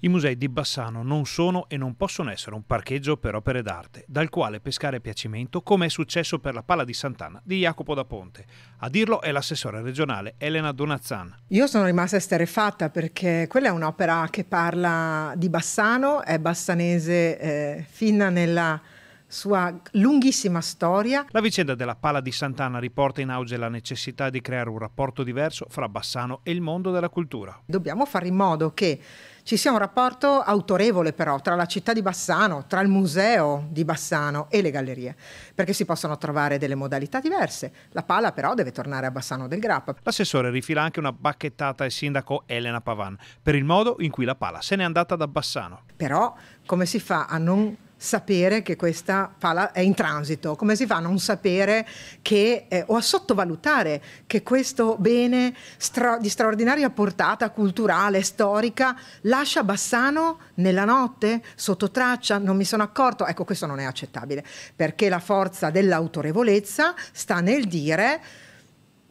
I musei di Bassano non sono e non possono essere un parcheggio per opere d'arte, dal quale pescare a piacimento, come è successo per la Pala di Sant'Anna di Jacopo da Ponte. A dirlo è l'assessore regionale Elena Donazzan. Io sono rimasta esterefatta perché quella è un'opera che parla di Bassano, è bassanese eh, fin nella sua lunghissima storia. La vicenda della Pala di Sant'Anna riporta in auge la necessità di creare un rapporto diverso fra Bassano e il mondo della cultura. Dobbiamo fare in modo che ci sia un rapporto autorevole però tra la città di Bassano, tra il museo di Bassano e le gallerie, perché si possono trovare delle modalità diverse. La pala però deve tornare a Bassano del Grappa. L'assessore rifila anche una bacchettata al sindaco Elena Pavan per il modo in cui la pala se n'è andata da Bassano. Però come si fa a non sapere che questa pala è in transito? Come si fa a non sapere che, eh, o a sottovalutare che questo bene stra di straordinaria portata culturale, storica, lascia Bassano nella notte, sotto traccia, non mi sono accorto? Ecco, questo non è accettabile, perché la forza dell'autorevolezza sta nel dire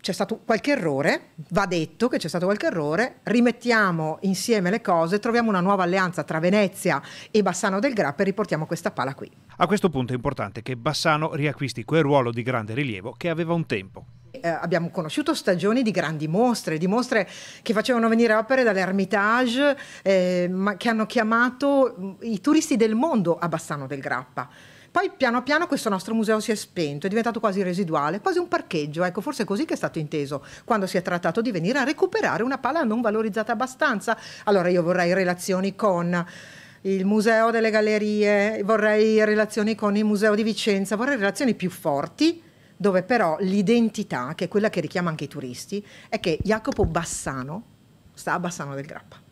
c'è stato qualche errore, va detto che c'è stato qualche errore, rimettiamo insieme le cose, troviamo una nuova alleanza tra Venezia e Bassano del Grappa e riportiamo questa pala qui. A questo punto è importante che Bassano riacquisti quel ruolo di grande rilievo che aveva un tempo. Eh, abbiamo conosciuto stagioni di grandi mostre, di mostre che facevano venire opere dall'Ermitage, eh, che hanno chiamato mm, i turisti del mondo a Bassano del Grappa. Poi piano piano questo nostro museo si è spento, è diventato quasi residuale, quasi un parcheggio, ecco, forse è così che è stato inteso quando si è trattato di venire a recuperare una pala non valorizzata abbastanza. Allora io vorrei relazioni con il Museo delle Gallerie, vorrei relazioni con il Museo di Vicenza, vorrei relazioni più forti dove però l'identità, che è quella che richiama anche i turisti, è che Jacopo Bassano sta a Bassano del Grappa.